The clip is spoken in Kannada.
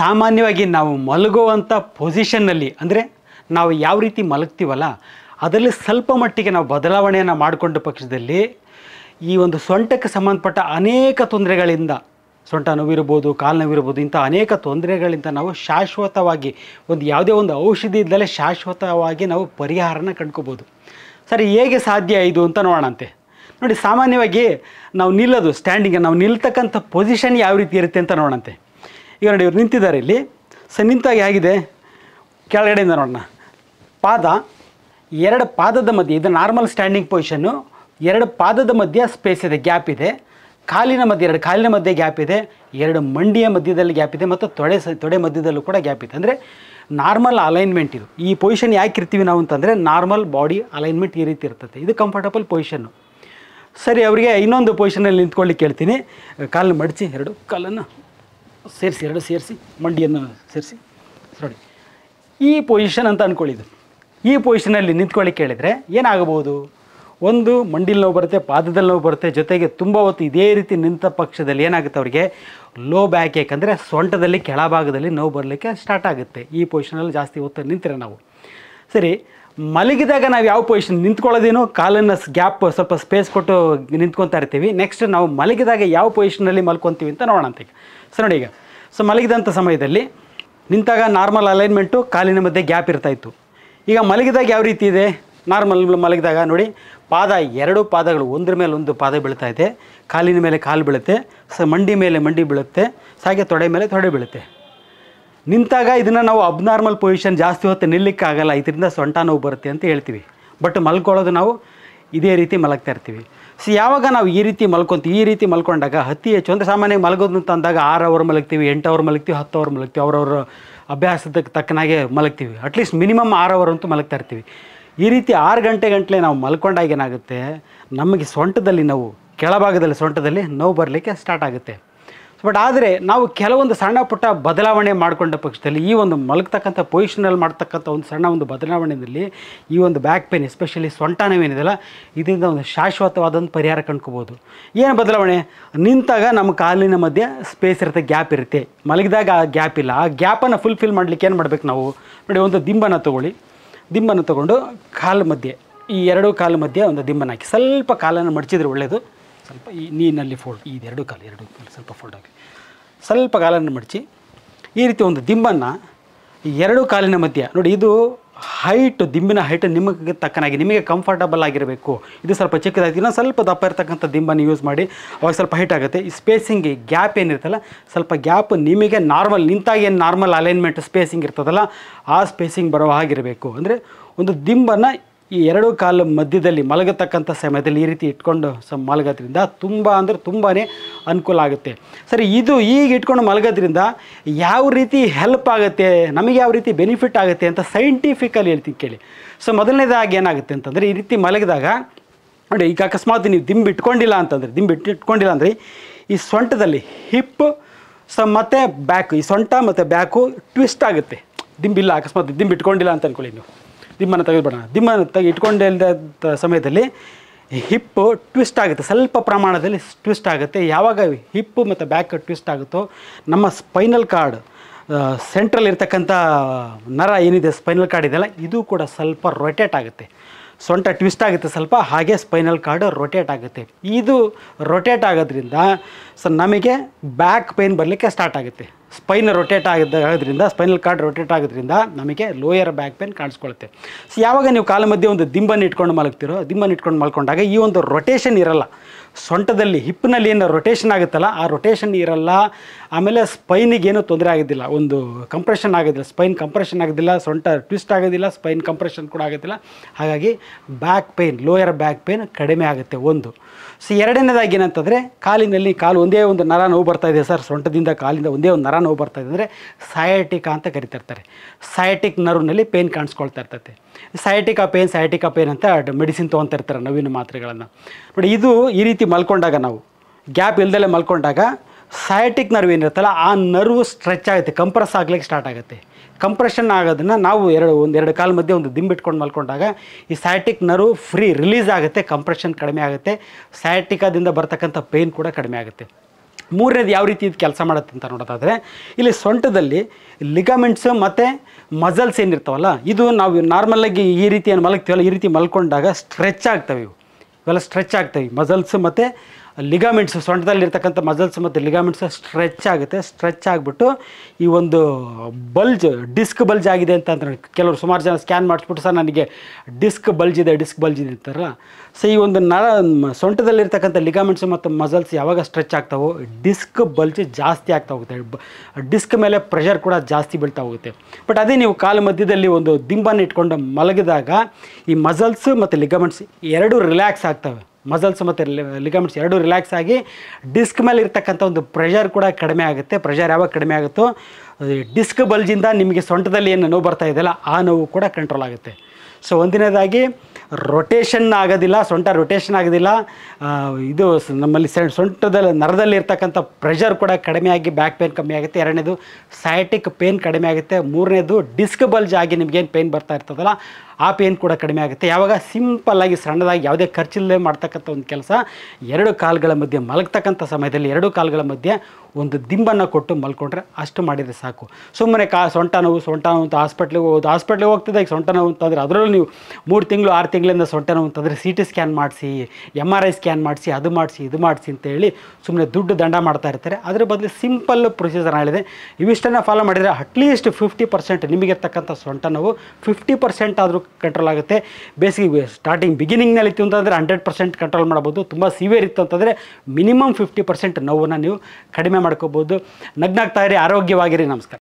ಸಾಮಾನ್ಯವಾಗಿ ನಾವು ಮಲಗುವಂಥ ಪೊಸಿಷನ್ನಲ್ಲಿ ಅಂದರೆ ನಾವು ಯಾವ ರೀತಿ ಮಲಗ್ತೀವಲ್ಲ ಅದರಲ್ಲಿ ಸ್ವಲ್ಪ ಮಟ್ಟಿಗೆ ನಾವು ಬದಲಾವಣೆಯನ್ನು ಮಾಡಿಕೊಂಡ ಪಕ್ಷದಲ್ಲಿ ಈ ಒಂದು ಸೊಂಟಕ್ಕೆ ಸಂಬಂಧಪಟ್ಟ ಅನೇಕ ತೊಂದರೆಗಳಿಂದ ಸೊಂಟ ನೋವಿರ್ಬೋದು ಕಾಲು ನೋವಿರ್ಬೋದು ಇಂಥ ಅನೇಕ ತೊಂದರೆಗಳಿಂದ ನಾವು ಶಾಶ್ವತವಾಗಿ ಒಂದು ಯಾವುದೇ ಒಂದು ಔಷಧಿ ಇದ್ದಲೇ ಶಾಶ್ವತವಾಗಿ ನಾವು ಪರಿಹಾರನ ಕಂಡ್ಕೋಬೋದು ಸರಿ ಹೇಗೆ ಸಾಧ್ಯ ಇದು ಅಂತ ನೋಡೋಣಂತೆ ನೋಡಿ ಸಾಮಾನ್ಯವಾಗಿ ನಾವು ನಿಲ್ಲೋದು ಸ್ಟ್ಯಾಂಡಿಂಗ್ ನಾವು ನಿಲ್ತಕ್ಕಂಥ ಪೊಸಿಷನ್ ಯಾವ ರೀತಿ ಇರುತ್ತೆ ಅಂತ ನೋಡಂತೆ ಈಗ ನೋಡಿ ನಿಂತಿದ್ದಾರೆ ಇಲ್ಲಿ ಸರ್ ನಿಂತಾಗಿ ಹೇಗಿದೆ ಕೆಳಗಡೆಯಿಂದ ನೋಡೋಣ ಪಾದ ಎರಡು ಪಾದದ ಮಧ್ಯೆ ಇದು ನಾರ್ಮಲ್ ಸ್ಟ್ಯಾಂಡಿಂಗ್ ಪೊಸಿಷನ್ನು ಎರಡು ಪಾದದ ಮಧ್ಯೆ ಸ್ಪೇಸ್ ಇದೆ ಗ್ಯಾಪ್ ಇದೆ ಕಾಲಿನ ಮಧ್ಯೆ ಎರಡು ಕಾಲಿನ ಮಧ್ಯೆ ಗ್ಯಾಪ್ ಇದೆ ಎರಡು ಮಂಡಿಯ ಮಧ್ಯದಲ್ಲಿ ಗ್ಯಾಪ್ ಇದೆ ಮತ್ತು ತೊಡೆ ಸ ತೊಡೆ ಮಧ್ಯದಲ್ಲೂ ಕೂಡ ಗ್ಯಾಪ್ ಇದೆ ಅಂದರೆ ನಾರ್ಮಲ್ ಅಲೈನ್ಮೆಂಟ್ ಇದು ಈ ಪೊಸಿಷನ್ ಯಾಕೆ ಇರ್ತೀವಿ ನಾವು ಅಂತಂದರೆ ನಾರ್ಮಲ್ ಬಾಡಿ ಅಲೈನ್ಮೆಂಟ್ ಈ ರೀತಿ ಇರ್ತದೆ ಇದು ಕಂಫರ್ಟಬಲ್ ಪೊಸಿಷನ್ನು ಸರಿ ಅವರಿಗೆ ಇನ್ನೊಂದು ಪೊಸಿಷನಲ್ಲಿ ನಿಂತ್ಕೊಳ್ಳಿ ಕೇಳ್ತೀನಿ ಕಾಲು ಮಡಚಿ ಎರಡು ಕಾಲನ್ನು ಸೇರಿಸಿ ಎರಡು ಸೇರಿಸಿ ಮಂಡಿಯನ್ನು ಸೇರಿಸಿ ನೋಡಿ ಈ ಪೊಸಿಷನ್ ಅಂತ ಅಂದ್ಕೊಳ್ಳಿದ್ದು ಈ ಪೊಸಿಷನಲ್ಲಿ ನಿಂತ್ಕೊಳ್ಳಿ ಕೇಳಿದರೆ ಏನಾಗಬಹುದು ಒಂದು ಮಂಡಿಲಿ ನೋವು ಬರುತ್ತೆ ಪಾದದಲ್ಲಿ ನೋವು ಬರುತ್ತೆ ಜೊತೆಗೆ ತುಂಬ ಹೊತ್ತು ಇದೇ ರೀತಿ ನಿಂತ ಪಕ್ಷದಲ್ಲಿ ಏನಾಗುತ್ತೆ ಅವರಿಗೆ ಲೋ ಬ್ಯಾಕ್ ಯಾಕಂದರೆ ಸೊಂಟದಲ್ಲಿ ಕೆಳಭಾಗದಲ್ಲಿ ನೋವು ಬರಲಿಕ್ಕೆ ಸ್ಟಾರ್ಟ್ ಆಗುತ್ತೆ ಈ ಪೊಸಿಷನಲ್ಲಿ ಜಾಸ್ತಿ ಹೊತ್ತು ನಿಂತಿರ ನಾವು ಸರಿ ಮಲಗಿದಾಗ ನಾವು ಯಾವ ಪೊಸಿಷನ್ ನಿಂತ್ಕೊಳ್ಳೋದೇನು ಕಾಲನ್ನು ಗ್ಯಾಪ್ ಸ್ವಲ್ಪ ಸ್ಪೇಸ್ ಕೊಟ್ಟು ನಿಂತ್ಕೊತಾ ಇರ್ತೀವಿ ನೆಕ್ಸ್ಟ್ ನಾವು ಮಲಗಿದಾಗ ಯಾವ ಪೊಸಿಷನಲ್ಲಿ ಮಲ್ಕೊತೀವಿ ಅಂತ ನೋಡೋಣ ಅಂತ ಈಗ ಸೊ ನೋಡಿ ಈಗ ಸೊ ಮಲಗಿದಂಥ ಸಮಯದಲ್ಲಿ ನಿಂತಾಗ ನಾರ್ಮಲ್ ಅಲೈನ್ಮೆಂಟು ಕಾಲಿನ ಮಧ್ಯೆ ಗ್ಯಾಪ್ ಇರ್ತಾಯಿತ್ತು ಈಗ ಮಲಗಿದಾಗ ಯಾವ ರೀತಿ ಇದೆ ನಾರ್ಮಲ್ ಮಲಗಿದಾಗ ನೋಡಿ ಪಾದ ಎರಡು ಪಾದಗಳು ಒಂದ್ರ ಮೇಲೆ ಒಂದು ಪಾದ ಬೀಳ್ತಾ ಇದೆ ಕಾಲಿನ ಮೇಲೆ ಕಾಲು ಬೀಳುತ್ತೆ ಸೊ ಮಂಡಿ ಮೇಲೆ ಮಂಡಿ ಬೀಳುತ್ತೆ ಹಾಗೆ ತೊಡೆ ಮೇಲೆ ತೊಡೆ ಬೀಳುತ್ತೆ ನಿಂತಾಗ ಇದನ್ನು ನಾವು ಅಬ್ನಾರ್ಮಲ್ ಪೊಸಿಷನ್ ಜಾಸ್ತಿ ಹೊತ್ತು ಆಗಲ್ಲ ಇದರಿಂದ ಸೊಂಟ ನೋವು ಬರುತ್ತೆ ಅಂತ ಹೇಳ್ತೀವಿ ಬಟ್ ಮಲ್ಕೊಳ್ಳೋದು ನಾವು ಇದೇ ರೀತಿ ಮಲಗ್ತಾ ಇರ್ತೀವಿ ಸೊ ಯಾವಾಗ ನಾವು ಈ ರೀತಿ ಮಲ್ಕೊತೀವಿ ಈ ರೀತಿ ಮಲ್ಕೊಂಡಾಗ ಅತಿ ಹೆಚ್ಚು ಅಂದರೆ ಸಾಮಾನ್ಯವಾಗಿ ಮಲಗೋದು ಅಂತ ಅಂದಾಗ ಆರು ಅವರ್ ಮಲಗ್ತೀವಿ ಎಂಟು ಅವರ್ ಮಲಗ್ತೀವಿ ಹತ್ತು ಅವರ್ ಮಲಗ್ತೀವಿ ಅವ್ರವ್ರ ಅಭ್ಯಾಸದ ತಕ್ಕನಾಗೆ ಮಲಗ್ತೀವಿ ಅಟ್ಲೀಸ್ಟ್ ಮಿನಿಮಮ್ ಆರು ಅವರ್ ಅಂತೂ ಮಲಗ್ತಾ ಇರ್ತೀವಿ ಈ ರೀತಿ ಆರು ಗಂಟೆ ಗಂಟಲೆ ನಾವು ಮಲ್ಕೊಂಡಾಗ ಏನಾಗುತ್ತೆ ನಮಗೆ ಸೊಂಟದಲ್ಲಿ ನಾವು ಕೆಳಭಾಗದಲ್ಲಿ ಸೊಂಟದಲ್ಲಿ ನೋವು ಬರಲಿಕ್ಕೆ ಸ್ಟಾರ್ಟ್ ಆಗುತ್ತೆ ಬಟ್ ಆದರೆ ನಾವು ಕೆಲವೊಂದು ಸಣ್ಣ ಪುಟ್ಟ ಬದಲಾವಣೆ ಮಾಡಿಕೊಂಡ ಪಕ್ಷದಲ್ಲಿ ಈ ಒಂದು ಮಲಗ್ತಕ್ಕಂಥ ಪೊಸಿಷನಲ್ಲಿ ಮಾಡ್ತಕ್ಕಂಥ ಒಂದು ಸಣ್ಣ ಒಂದು ಬದಲಾವಣೆಯಲ್ಲಿ ಈ ಒಂದು ಬ್ಯಾಕ್ ಪೇನ್ ಎಸ್ಪೆಷಲಿ ಸೊಂಟ ನೋವೇನಿದೆಯಲ್ಲ ಇದರಿಂದ ಒಂದು ಶಾಶ್ವತವಾದಂಥ ಪರಿಹಾರ ಕಂಡ್ಕೋಬೋದು ಏನು ಬದಲಾವಣೆ ನಿಂತಾಗ ನಮ್ಮ ಕಾಲಿನ ಮಧ್ಯೆ ಸ್ಪೇಸ್ ಇರುತ್ತೆ ಗ್ಯಾಪ್ ಇರುತ್ತೆ ಮಲಗಿದಾಗ ಆ ಗ್ಯಾಪ್ ಇಲ್ಲ ಆ ಗ್ಯಾಪನ್ನು ಫುಲ್ಫಿಲ್ ಮಾಡಲಿಕ್ಕೆ ಏನು ಮಾಡಬೇಕು ನಾವು ನೋಡಿ ಒಂದು ದಿಂಬನ ತೊಗೊಳ್ಳಿ ದಿಂಬನ್ನು ತೊಗೊಂಡು ಕಾಲು ಮಧ್ಯೆ ಈ ಎರಡು ಕಾಲು ಮಧ್ಯೆ ಒಂದು ದಿಂಬನ ಹಾಕಿ ಸ್ವಲ್ಪ ಕಾಲನ್ನು ಮಡಚಿದ್ರೆ ಒಳ್ಳೆಯದು ಸ್ವಲ್ಪ ಈ ನೀರಿನಲ್ಲಿ ಫೋಲ್ಡ್ ಇದೆರಡು ಕಾಲು ಎರಡು ಸ್ವಲ್ಪ ಫೋಲ್ಡ್ ಆಗಿ ಸ್ವಲ್ಪ ಕಾಲನ್ನು ಮಡಚಿ ಈ ರೀತಿ ಒಂದು ದಿಂಬನ್ನು ಎರಡು ಕಾಲಿನ ಮಧ್ಯೆ ನೋಡಿ ಇದು ಹೈಟ್ ದಿಂಬಿನ ಹೈಟ್ ನಿಮಗೆ ತಕ್ಕನಾಗಿ ನಿಮಗೆ ಕಂಫರ್ಟಬಲ್ ಆಗಿರಬೇಕು ಇದು ಸ್ವಲ್ಪ ಚಿಕ್ಕದಾಗಿ ಇನ್ನೊಂದು ಸ್ವಲ್ಪ ದಪ್ಪ ಇರತಕ್ಕಂಥ ದಿಂಬನ್ನು ಯೂಸ್ ಮಾಡಿ ಅವಾಗ ಸ್ವಲ್ಪ ಹೈಟ್ ಆಗುತ್ತೆ ಈ ಸ್ಪೇಸಿಂಗ್ ಗ್ಯಾಪ್ ಏನಿರ್ತಲ್ಲ ಸ್ವಲ್ಪ ಗ್ಯಾಪ್ ನಿಮಗೆ ನಾರ್ಮಲ್ ನಿಂತಾಗ ಏನು ನಾರ್ಮಲ್ ಅಲೈನ್ಮೆಂಟ್ ಸ್ಪೇಸಿಂಗ್ ಇರ್ತದಲ್ಲ ಆ ಸ್ಪೇಸಿಂಗ್ ಬರೋ ಹಾಗಿರಬೇಕು ಅಂದರೆ ಒಂದು ದಿಂಬನ್ನು ಈ ಎರಡು ಕಾಲು ಮಧ್ಯದಲ್ಲಿ ಮಲಗತಕ್ಕಂಥ ಸಮಯದಲ್ಲಿ ಈ ರೀತಿ ಇಟ್ಕೊಂಡು ಸ ಮಲಗೋದ್ರಿಂದ ತುಂಬ ಅಂದರೆ ತುಂಬಾ ಅನುಕೂಲ ಆಗುತ್ತೆ ಸರಿ ಇದು ಈಗ ಇಟ್ಕೊಂಡು ಮಲಗೋದ್ರಿಂದ ಯಾವ ರೀತಿ ಹೆಲ್ಪ್ ಆಗುತ್ತೆ ನಮಗೆ ಯಾವ ರೀತಿ ಬೆನಿಫಿಟ್ ಆಗುತ್ತೆ ಅಂತ ಸೈಂಟಿಫಿಕಲ್ಲಿ ಹೇಳ್ತೀನಿ ಕೇಳಿ ಸೊ ಮೊದಲನೇದಾಗಿ ಏನಾಗುತ್ತೆ ಅಂತಂದರೆ ಈ ರೀತಿ ಮಲಗಿದಾಗ ನೋಡಿ ಈಗ ಅಕಸ್ಮಾತ್ ನೀವು ದಿಂಬು ಇಟ್ಕೊಂಡಿಲ್ಲ ಅಂತಂದರೆ ದಿಂಬು ಇಟ್ಟು ಇಟ್ಕೊಂಡಿಲ್ಲ ಅಂದರೆ ಈ ಸೊಂಟದಲ್ಲಿ ಹಿಪ್ಪು ಸೊ ಮತ್ತು ಬ್ಯಾಕು ಈ ಸೊಂಟ ಮತ್ತು ಬ್ಯಾಕು ಟ್ವಿಸ್ಟ್ ಆಗುತ್ತೆ ದಿಂಬಿಲ್ಲ ಅಕಸ್ಮಾತ್ ದಿಂಬಿಟ್ಕೊಂಡಿಲ್ಲ ಅಂತ ಅಂದ್ಕೊಳ್ಳಿ ನೀವು ದಿಮ್ಮನ್ನು ತೆಗೆದುಬಿಡೋಣ ದಿಮ್ಮನ್ನು ತೆಗೆ ಇಟ್ಕೊಂಡಿಲ್ಲದ ಸಮಯದಲ್ಲಿ ಹಿಪ್ಪು ಟ್ವಿಸ್ಟ್ ಆಗುತ್ತೆ ಸ್ವಲ್ಪ ಪ್ರಮಾಣದಲ್ಲಿ ಟ್ವಿಸ್ಟ್ ಆಗುತ್ತೆ ಯಾವಾಗ ಹಿಪ್ಪು ಮತ್ತು ಬ್ಯಾಕ್ ಟ್ವಿಸ್ಟ್ ಆಗುತ್ತೋ ನಮ್ಮ ಸ್ಪೈನಲ್ ಕಾರ್ಡ್ ಸೆಂಟ್ರಲ್ ಇರ್ತಕ್ಕಂಥ ನರ ಏನಿದೆ ಸ್ಪೈನಲ್ ಕಾರ್ಡ್ ಇದೆಯಲ್ಲ ಇದು ಕೂಡ ಸ್ವಲ್ಪ ರೊಟೇಟ್ ಆಗುತ್ತೆ ಸೊಂಟ ಟ್ವಿಸ್ಟ್ ಆಗುತ್ತೆ ಸ್ವಲ್ಪ ಹಾಗೆ ಸ್ಪೈನಲ್ ಕಾರ್ಡ್ ರೊಟೇಟ್ ಆಗುತ್ತೆ ಇದು ರೊಟೇಟ್ ಆಗೋದ್ರಿಂದ ಸೊ ನಮಗೆ ಬ್ಯಾಕ್ ಪೇಯ್ನ್ ಬರಲಿಕ್ಕೆ ಸ್ಟಾರ್ಟ್ ಆಗುತ್ತೆ ಸ್ಪೈನ್ ರೊಟೇಟ್ ಆಗಿದ್ದ ಆಗೋದ್ರಿಂದ ಸ್ಪೈನಲ್ ಕಾರ್ಡ್ ರೊಟೇಟ್ ಆಗೋದ್ರಿಂದ ನಮಗೆ ಲೋಯರ್ ಬ್ಯಾಕ್ ಪೇನ್ ಕಾಣಿಸ್ಕೊಳುತ್ತೆ ಸೊ ಯಾವಾಗ ನೀವು ಕಾಲ ಮಧ್ಯೆ ಒಂದು ದಿಂಬನ್ನು ಇಟ್ಕೊಂಡು ಮಲಗ್ತಿರೋ ದಿಂಬನ್ನು ಇಟ್ಕೊಂಡು ಮಲ್ಕೊಂಡಾಗ ಈ ಒಂದು ರೊಟೇಷನ್ ಇರಲ್ಲ ಸೊಂಟದಲ್ಲಿ ಹಿಪ್ನಲ್ಲಿ ಏನು ರೊಟೇಷನ್ ಆಗುತ್ತಲ್ಲ ಆ ರೊಟೇಷನ್ ಇರಲ್ಲ ಆಮೇಲೆ ಸ್ಪೈನಿಗೆ ಏನೂ ತೊಂದರೆ ಆಗೋದಿಲ್ಲ ಒಂದು ಕಂಪ್ರೆಷನ್ ಆಗೋದಿಲ್ಲ ಸ್ಪೈನ್ ಕಂಪ್ರೆಷನ್ ಆಗೋದಿಲ್ಲ ಸೊಂಟ ಟ್ವಿಸ್ಟ್ ಆಗೋದಿಲ್ಲ ಸ್ಪೈನ್ ಕಂಪ್ರೆಷನ್ ಕೂಡ ಆಗೋದಿಲ್ಲ ಹಾಗಾಗಿ back pain lower back pain ಕಡಿಮೆ ಆಗುತ್ತೆ ಒಂದು ಸೊ ಎರಡನೇದಾಗಿ ಏನಂತಂದರೆ ಕಾಲಿನಲ್ಲಿ ಕಾಲು ಒಂದೇ ಒಂದು ನರ ನೋವು ಬರ್ತಾ ಇದೆ ಸರ್ ಸೊಂಟದಿಂದ ಕಾಲಿಂದ ಒಂದೇ ಒಂದು ನರ ನೋವು ಬರ್ತಾ ಅಂದರೆ ಸಯಾಟಿಕ ಅಂತ ಕರಿತಿರ್ತಾರೆ ಸಯಾಟಿಕ್ ನರ್ವ್ನಲ್ಲಿ ಪೇನ್ ಕಾಣಿಸ್ಕೊಳ್ತಾ ಇರ್ತೈತೆ ಸಯಾಟಿಕಾ ಪೇನ್ ಸಯಾಟಿಕಾ ಪೇನ್ ಅಂತ ಮೆಡಿಸಿನ್ ಇರ್ತಾರೆ ನವೀನ ಮಾತ್ರೆಗಳನ್ನು ನೋಡಿ ಇದು ಈ ರೀತಿ ಮಲ್ಕೊಂಡಾಗ ನಾವು ಗ್ಯಾಪ್ ಇಲ್ದಲೇ ಮಲ್ಕೊಂಡಾಗ ಸಯಾಟಿಕ್ ನರ್ವ್ ಏನಿರುತ್ತಲ್ಲ ಆ ನರ್ವ್ ಸ್ಟ್ರೆಚ್ ಆಗುತ್ತೆ ಕಂಪ್ರೆಸ್ ಆಗ್ಲಿಕ್ಕೆ ಸ್ಟಾರ್ಟ್ ಆಗುತ್ತೆ ಕಂಪ್ರೆಷನ್ ಆಗೋದನ್ನು ನಾವು ಎರಡು ಒಂದು ಎರಡು ಕಾಲ ಮಧ್ಯೆ ಒಂದು ದಿಂಬಿಟ್ಕೊಂಡು ಮಲ್ಕೊಂಡಾಗ ಈ ಸಯಾಟಿಕ್ ನರ್ವ್ ಫ್ರೀ ರಿಲೀಸ್ ಆಗುತ್ತೆ ಕಂಪ್ರೆಷನ್ ಕಡಿಮೆ ಆಗುತ್ತೆ ಸಯಾಟಿಕಾದಿಂದ ಬರ್ತಕ್ಕಂಥ ಪೇಯ್ನ್ ಕೂಡ ಕಡಿಮೆ ಆಗುತ್ತೆ ಮೂರನೇದು ಯಾವ ರೀತಿ ಇದು ಕೆಲಸ ಮಾಡುತ್ತೆ ಅಂತ ನೋಡೋದಾದರೆ ಇಲ್ಲಿ ಸೊಂಟದಲ್ಲಿ ಲಿಗಮೆಂಟ್ಸ್ ಮತ್ತು ಮಸಲ್ಸ್ ಏನಿರ್ತಾವಲ್ಲ ಇದು ನಾವು ನಾರ್ಮಲಾಗಿ ಈ ರೀತಿ ಏನು ಮಲಗ್ತೀವಲ್ಲ ಈ ರೀತಿ ಮಲ್ಕೊಂಡಾಗ ಸ್ಟ್ರೆಚ್ ಆಗ್ತವೆ ಇವು ಇವೆಲ್ಲ ಸ್ಟ್ರೆಚ್ ಆಗ್ತವೆ ಮಸಲ್ಸ್ ಮತ್ತು ಲಿಗಾಮೆಂಟ್ಸ್ ಸೊಂಟದಲ್ಲಿರ್ತಕ್ಕಂಥ ಮಸಲ್ಸ್ ಮತ್ತು ಲಿಗಾಮೆಂಟ್ಸ್ ಸ್ಟ್ರೆಚ್ ಆಗುತ್ತೆ ಸ್ಟ್ರೆಚ್ ಆಗಿಬಿಟ್ಟು ಈ ಒಂದು ಬಲ್ಜ್ ಡಿಸ್ಕ್ ಬಲ್ಜ್ ಆಗಿದೆ ಅಂತ ಕೆಲವರು ಸುಮಾರು ಜನ ಸ್ಕ್ಯಾನ್ ಮಾಡಿಸ್ಬಿಟ್ಟು ಸರ್ ನನಗೆ ಡಿಸ್ಕ್ ಬಲ್ಜ್ ಇದೆ ಡಿಸ್ಕ್ ಬಲ್ಜ್ ಇದೆ ಅಂತಾರಲ್ಲ ಸೊ ಈ ಒಂದು ನರ ಸೊಂಟದಲ್ಲಿರ್ತಕ್ಕಂಥ ಲಿಗಾಮೆಂಟ್ಸ್ ಮತ್ತು ಮಸಲ್ಸ್ ಯಾವಾಗ ಸ್ಟ್ರೆಚ್ ಆಗ್ತಾವೋ ಡಿಸ್ಕ್ ಬಲ್ಜ್ ಜಾಸ್ತಿ ಆಗ್ತಾ ಹೋಗುತ್ತೆ ಡಿಸ್ಕ್ ಮೇಲೆ ಪ್ರೆಷರ್ ಕೂಡ ಜಾಸ್ತಿ ಬೀಳ್ತಾ ಹೋಗುತ್ತೆ ಬಟ್ ಅದೇ ನೀವು ಕಾಲು ಮಧ್ಯದಲ್ಲಿ ಒಂದು ದಿಂಬನ್ನು ಇಟ್ಕೊಂಡು ಮಲಗಿದಾಗ ಈ ಮಸಲ್ಸ್ ಮತ್ತು ಲಿಗಾಮೆಂಟ್ಸ್ ಎರಡು ರಿಲ್ಯಾಕ್ಸ್ ಆಗ್ತವೆ ಮಸಲ್ಸ್ ಮತ್ತು ಲಿಗಮೆಂಟ್ಸ್ ಎರಡೂ ರಿಲ್ಯಾಕ್ಸ್ ಆಗಿ ಡಿಸ್ಕ್ ಮೇಲೆ ಇರ್ತಕ್ಕಂಥ ಒಂದು ಪ್ರೆಷರ್ ಕೂಡ ಕಡಿಮೆ ಆಗುತ್ತೆ ಪ್ರೆಷರ್ ಯಾವಾಗ ಕಡಿಮೆ ಆಗುತ್ತೋ ಡಿಸ್ಕ್ ಬಲ್ಜಿಂದ ನಿಮಗೆ ಸೊಂಟದಲ್ಲಿ ಏನು ನೋವು ಬರ್ತಾ ಇದೆಯಲ್ಲ ಆ ನೋವು ಕೂಡ ಕಂಟ್ರೋಲ್ ಆಗುತ್ತೆ ಸೊ ಒಂದನೇದಾಗಿ ರೊಟೇಷನ್ ಆಗೋದಿಲ್ಲ ಸೊಂಟ ರೊಟೇಷನ್ ಆಗೋದಿಲ್ಲ ಇದು ನಮ್ಮಲ್ಲಿ ಸೊಂಟದಲ್ಲಿ ನರದಲ್ಲಿರ್ತಕ್ಕಂಥ ಪ್ರೆಷರ್ ಕೂಡ ಕಡಿಮೆ ಆಗಿ ಬ್ಯಾಕ್ ಪೇನ್ ಕಮ್ಮಿ ಆಗುತ್ತೆ ಎರಡನೇದು ಸೈಟಿಕ್ ಪೇನ್ ಕಡಿಮೆ ಆಗುತ್ತೆ ಮೂರನೇದು ಡಿಸ್ಕ್ ಬಲ್ಜ್ ಆಗಿ ನಿಮಗೇನು ಪೇನ್ ಬರ್ತಾ ಇರ್ತದಲ್ಲ ಆ ಪೇನ್ ಕೂಡ ಕಡಿಮೆ ಆಗುತ್ತೆ ಯಾವಾಗ ಸಿಂಪಲ್ಲಾಗಿ ಸಣ್ಣದಾಗಿ ಯಾವುದೇ ಖರ್ಚಿಲ್ಲದೆ ಮಾಡ್ತಕ್ಕಂಥ ಒಂದು ಕೆಲಸ ಎರಡು ಕಾಲುಗಳ ಮಧ್ಯೆ ಮಲಗ್ತಕ್ಕಂಥ ಸಮಯದಲ್ಲಿ ಎರಡು ಕಾಲುಗಳ ಮಧ್ಯೆ ಒಂದು ದಿಂಬನ್ನು ಕೊಟ್ಟು ಮಲ್ಕೊಂಡ್ರೆ ಅಷ್ಟು ಮಾಡಿದರೆ ಸಾಕು ಸುಮ್ಮನೆ ಕಾ ಸೊಂಟ ನೋವು ಸೊಂಟ ನೋವು ಅಂತ ಹಾಸ್ಪಿಟ್ಲಿಗೆ ಹೋಗೋದು ಹಾಸ್ಪಿಟ್ಲಿಗೆ ಹೋಗ್ತಿದ್ದೆ ಈಗ ಸೊಂಟ ನೋವು ಅಂತಂದರೆ ಅದರಲ್ಲೂ ನೀವು ಮೂರು ತಿಂಗಳು ಆರು ತಿಂಗಳು ತಿಂಗಳಿಂದ ಸೊಂಟೆ ನೋವು ಅಂತಂದರೆ ಸಿ ಟಿ ಸ್ಕ್ಯಾನ್ ಮಾಡಿಸಿ ಎಮ್ ಆರ್ ಐ ಸ್ಕ್ಯಾನ್ ಮಾಡಿಸಿ ಅದು ಮಾಡಿಸಿ ಇದು ಮಾಡಿಸಿ ಅಂತೇಳಿ ಸುಮ್ಮನೆ ದುಡ್ಡು ದಂಡ ಮಾಡ್ತಾ ಇರ್ತಾರೆ ಅದರ ಬದಲು ಸಿಂಪಲ್ ಪ್ರೊಸೀಜರ್ ಆಗಿದೆ ಇವಿಷ್ಟನ್ನು ಫಾಲೋ ಮಾಡಿದರೆ ಅಟ್ಲೀಸ್ಟ್ ಫಿಫ್ಟಿ ಪರ್ಸೆಂಟ್ ನಿಮಗೆ ಇರ್ತಕ್ಕಂಥ ಸೊಂಟ ನೋವು ಫಿಫ್ಟಿ ಪರ್ಸೆಂಟ್ ಆದರೂ ಕಂಟ್ರೋಲ್ ಆಗುತ್ತೆ ಬೇಸಿಗೆ ಸ್ಟಾರ್ಟಿಂಗ್ ಬಿಗಿನಿಂಗ್ನಲ್ಲಿ ಇತ್ತು ಅಂತಂದರೆ ಹಂಡ್ರೆಡ್ ಪರ್ಸೆಂಟ್ ಕಂಟ್ರೋಲ್ ಮಾಡ್ಬೋದು ತುಂಬ ಸಿವಿಯರ್ ಇತ್ತು ಅಂತಂದರೆ ಮಿನಿಮಮ್ ಫಿಫ್ಟಿ ಪರ್ಸೆಂಟ್ ನೋವನ್ನು ನೀವು ಕಡಿಮೆ ಮಾಡ್ಕೋಬೋದು ನಗ್ನಾಗ್ತಾ ಇರಿ ಆರೋಗ್ಯವಾಗಿರಿ ನಮಸ್ಕಾರ